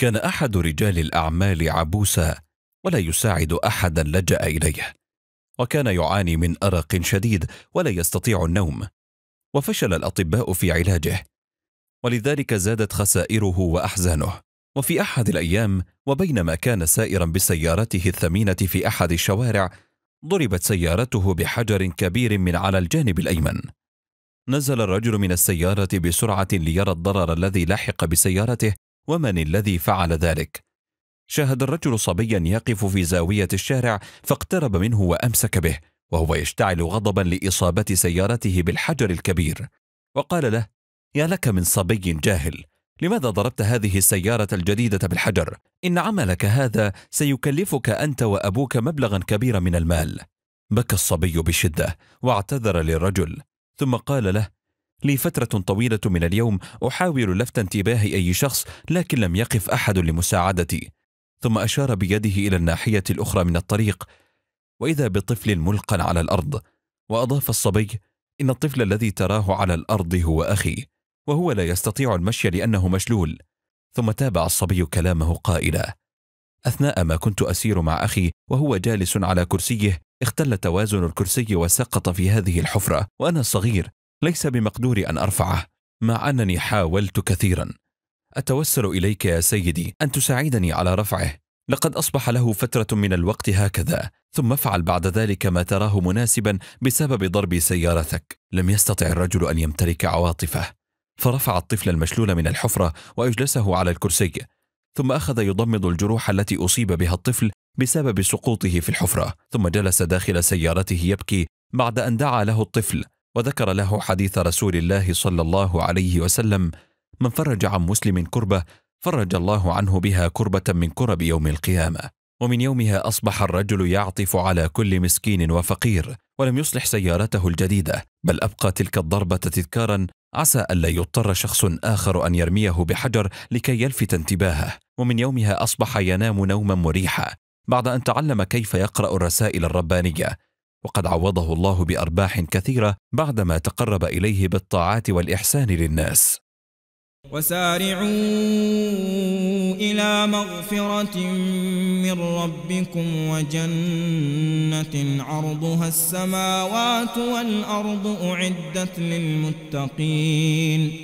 كان احد رجال الاعمال عبوسا ولا يساعد احدا لجا اليه وكان يعاني من ارق شديد ولا يستطيع النوم وفشل الاطباء في علاجه ولذلك زادت خسائره واحزانه وفي احد الايام وبينما كان سائرا بسيارته الثمينه في احد الشوارع ضربت سيارته بحجر كبير من على الجانب الايمن نزل الرجل من السياره بسرعه ليرى الضرر الذي لحق بسيارته ومن الذي فعل ذلك شاهد الرجل صبيا يقف في زاويه الشارع فاقترب منه وامسك به وهو يشتعل غضبا لاصابه سيارته بالحجر الكبير وقال له يا لك من صبي جاهل لماذا ضربت هذه السيارة الجديدة بالحجر؟ إن عملك هذا سيكلفك أنت وأبوك مبلغا كبيرا من المال. بكى الصبي بشدة واعتذر للرجل ثم قال له: لي فترة طويلة من اليوم أحاول لفت انتباه أي شخص لكن لم يقف أحد لمساعدتي ثم أشار بيده إلى الناحية الأخرى من الطريق وإذا بطفل ملقى على الأرض وأضاف الصبي إن الطفل الذي تراه على الأرض هو أخي وهو لا يستطيع المشي لأنه مشلول ثم تابع الصبي كلامه قائلا أثناء ما كنت أسير مع أخي وهو جالس على كرسيه اختل توازن الكرسي وسقط في هذه الحفرة وأنا صغير ليس بمقدوري أن أرفعه مع أنني حاولت كثيرا أتوسل إليك يا سيدي أن تساعدني على رفعه لقد أصبح له فترة من الوقت هكذا ثم افعل بعد ذلك ما تراه مناسبا بسبب ضرب سيارتك لم يستطع الرجل أن يمتلك عواطفه فرفع الطفل المشلول من الحفرة وأجلسه على الكرسي ثم أخذ يضمد الجروح التي أصيب بها الطفل بسبب سقوطه في الحفرة ثم جلس داخل سيارته يبكي بعد أن دعا له الطفل وذكر له حديث رسول الله صلى الله عليه وسلم من فرج عن مسلم كربه فرج الله عنه بها كربه من كرب يوم القيامه ومن يومها اصبح الرجل يعطف على كل مسكين وفقير ولم يصلح سيارته الجديده بل ابقى تلك الضربه تذكارا عسى الا يضطر شخص اخر ان يرميه بحجر لكي يلفت انتباهه ومن يومها اصبح ينام نوما مريحا بعد ان تعلم كيف يقرا الرسائل الربانيه وقد عوضه الله بارباح كثيره بعدما تقرب اليه بالطاعات والاحسان للناس وسارعوا إلى مغفرة من ربكم وجنة عرضها السماوات والأرض أعدت للمتقين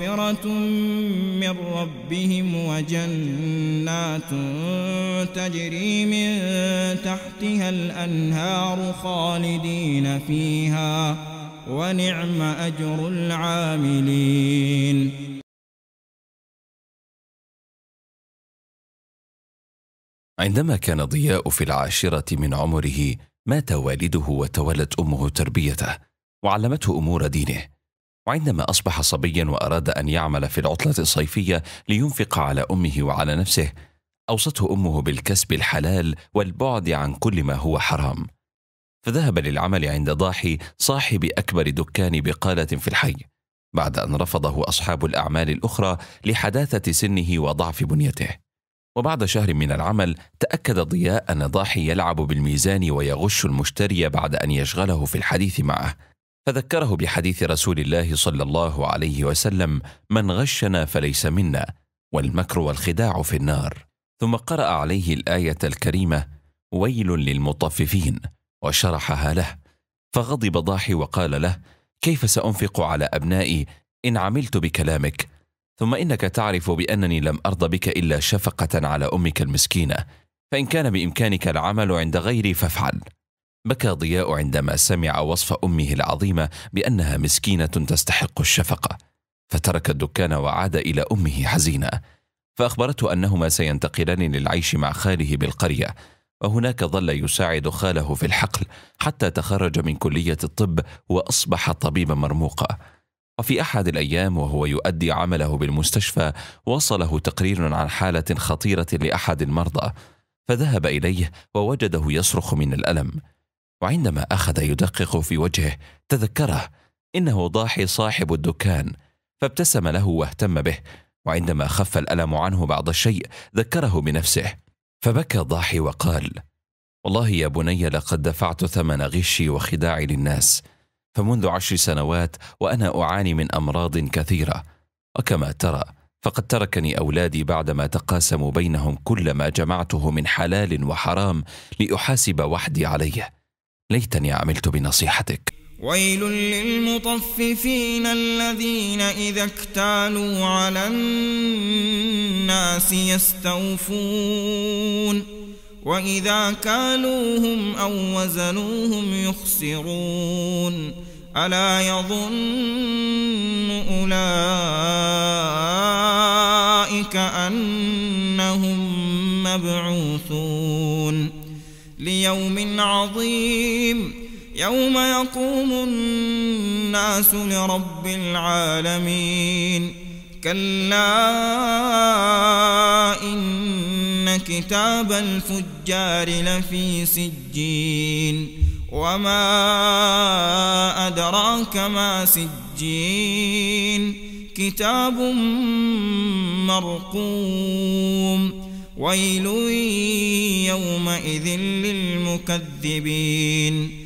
مغفرة من ربهم وجنات تجري من تحتها الأنهار خالدين فيها ونعم أجر العاملين عندما كان ضياء في العاشرة من عمره مات والده وتولت أمه تربيته وعلمته أمور دينه وعندما أصبح صبيا وأراد أن يعمل في العطلة الصيفية لينفق على أمه وعلى نفسه أوصته أمه بالكسب الحلال والبعد عن كل ما هو حرام فذهب للعمل عند ضاحي صاحب أكبر دكان بقالة في الحي بعد أن رفضه أصحاب الأعمال الأخرى لحداثة سنه وضعف بنيته وبعد شهر من العمل تأكد ضياء أن ضاحي يلعب بالميزان ويغش المشتري بعد أن يشغله في الحديث معه فذكره بحديث رسول الله صلى الله عليه وسلم من غشنا فليس منا والمكر والخداع في النار ثم قرأ عليه الآية الكريمة ويل للمطففين وشرحها له فغضب ضاحي وقال له كيف سأنفق على أبنائي إن عملت بكلامك ثم إنك تعرف بأنني لم أرض بك إلا شفقة على أمك المسكينة فإن كان بإمكانك العمل عند غيري فافعل بكى ضياء عندما سمع وصف امه العظيمه بانها مسكينه تستحق الشفقه فترك الدكان وعاد الى امه حزينه فاخبرته انهما سينتقلان للعيش مع خاله بالقريه وهناك ظل يساعد خاله في الحقل حتى تخرج من كليه الطب واصبح طبيبا مرموقا وفي احد الايام وهو يؤدي عمله بالمستشفى وصله تقرير عن حاله خطيره لاحد المرضى فذهب اليه ووجده يصرخ من الالم وعندما أخذ يدقق في وجهه تذكره إنه ضاحي صاحب الدكان فابتسم له واهتم به وعندما خف الألم عنه بعض الشيء ذكره بنفسه فبكى ضاحي وقال والله يا بني لقد دفعت ثمن غشي وخداعي للناس فمنذ عشر سنوات وأنا أعاني من أمراض كثيرة وكما ترى فقد تركني أولادي بعدما تقاسموا بينهم كل ما جمعته من حلال وحرام لأحاسب وحدي عليه ليتني عملت بنصيحتك ويل للمطففين الذين إذا اكتالوا على الناس يستوفون وإذا كالوهم أو وزنوهم يخسرون ألا يظن أولئك أنهم مبعوثون ليوم عظيم يوم يقوم الناس لرب العالمين كلا إن كتاب الفجار لفي سجين وما أدراك ما سجين كتاب مرقوم ويل يومئذ للمكذبين